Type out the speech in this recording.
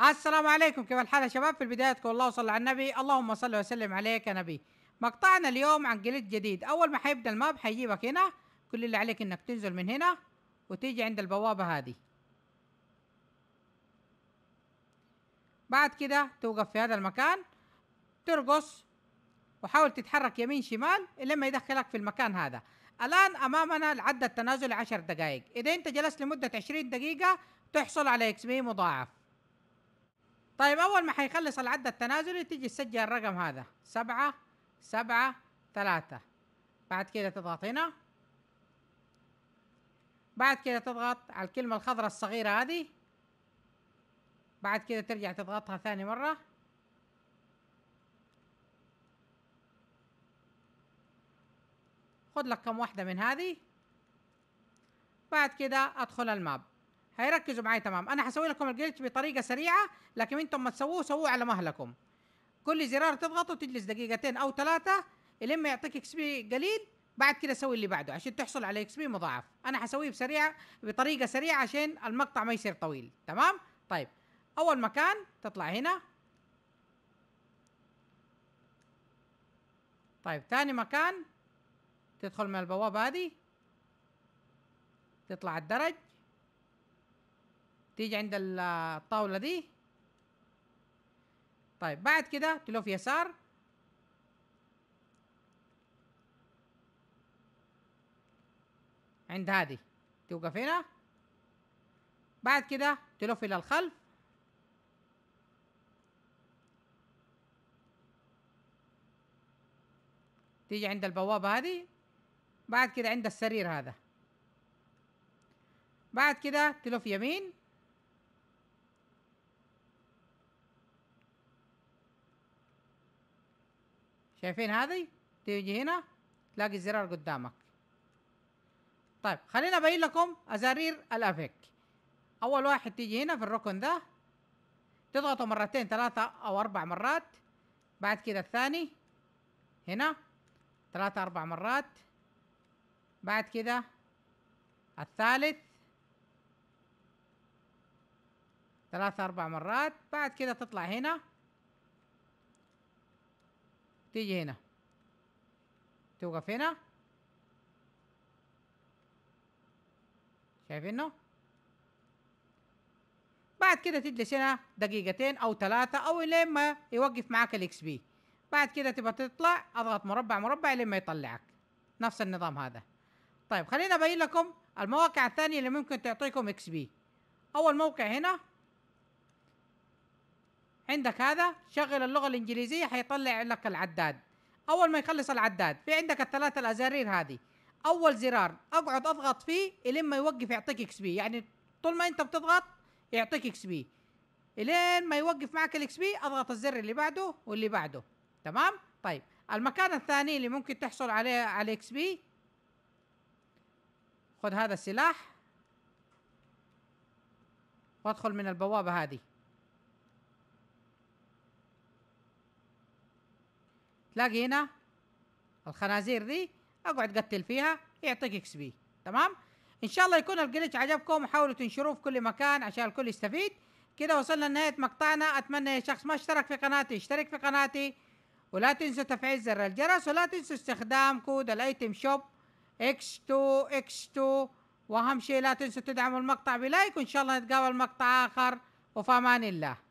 السلام عليكم كيف الحال يا شباب في البداية تقول الله وصل على النبي اللهم صل وسلم عليك يا نبي مقطعنا اليوم عن جليد جديد اول ما حيبدا الماب حيجيبك هنا كل اللي عليك انك تنزل من هنا وتيجي عند البوابة هذه بعد كده توقف في هذا المكان ترقص وحاول تتحرك يمين شمال لما يدخلك في المكان هذا الآن أمامنا العد التنازل 10 دقائق إذا أنت جلست لمدة 20 دقيقة تحصل على اكس بي مضاعف طيب أول ما حيخلص العد التنازلي تيجي تسجل الرقم هذا سبعة سبعة ثلاثة بعد كده تضغط هنا بعد كده تضغط على الكلمة الخضراء الصغيرة هذه بعد كده ترجع تضغطها ثاني مرة خد لك كم واحدة من هذه بعد كده ادخل الماب هيركزوا معي تمام انا حسوي لكم الجلتش بطريقه سريعه لكن انتم ما تسووه سووه على مهلكم كل زرار تضغطه تجلس دقيقتين او ثلاثه لما يعطيك اكس بي قليل بعد كده سوي اللي بعده عشان تحصل على اكس بي مضاعف انا حسويه بسريعة بطريقه سريعه عشان المقطع ما يصير طويل تمام طيب اول مكان تطلع هنا طيب ثاني مكان تدخل من البوابة هذه تطلع الدرج تيجي عند الطاولة دي طيب بعد كده تلف يسار عند هذه توقف هنا بعد كده تلف إلى الخلف تيجي عند البوابة هذه بعد كده عند السرير هذا بعد كده تلف يمين شايفين هذه تيجي هنا تلاقي الزرار قدامك طيب خلينا ابين لكم ازارير الافيك اول واحد تيجي هنا في الركن ده تضغطه مرتين ثلاثة او اربع مرات بعد كده الثاني هنا ثلاثة اربع مرات بعد كده الثالث ثلاث أربع مرات بعد كده تطلع هنا تيجي هنا توقف هنا شايفينه بعد كده تجلس هنا دقيقتين او ثلاثة او لين ما يوقف معاك الاكس بي بعد كده تبقى تطلع اضغط مربع مربع لين ما يطلعك نفس النظام هذا طيب خلينا ابين لكم المواقع الثانيه اللي ممكن تعطيكم اكس بي اول موقع هنا عندك هذا شغل اللغه الانجليزيه حيطلع لك العداد اول ما يخلص العداد في عندك الثلاثه الازرير هذه اول زرار اقعد اضغط فيه الين ما يوقف يعطيك اكس بي يعني طول ما انت بتضغط يعطيك اكس بي الين ما يوقف معك الاكس بي اضغط الزر اللي بعده واللي بعده تمام طيب المكان الثاني اللي ممكن تحصل عليه على اكس بي خذ هذا السلاح وادخل من البوابة هذه تلاقي هنا الخنازير دي اقعد قتل فيها يعطيك اكس بي تمام ان شاء الله يكون الجلتش عجبكم وحاولوا تنشروه في كل مكان عشان الكل يستفيد كده وصلنا لنهاية مقطعنا أتمنى يا شخص ما اشترك في قناتي يشترك في قناتي ولا تنسوا تفعيل زر الجرس ولا تنسوا استخدام كود الايتم شوب اكس 2 اكس 2 واهم شيء لا تنسوا تدعموا المقطع بلايك وان شاء الله نتقابل مقطع اخر وفي امان الله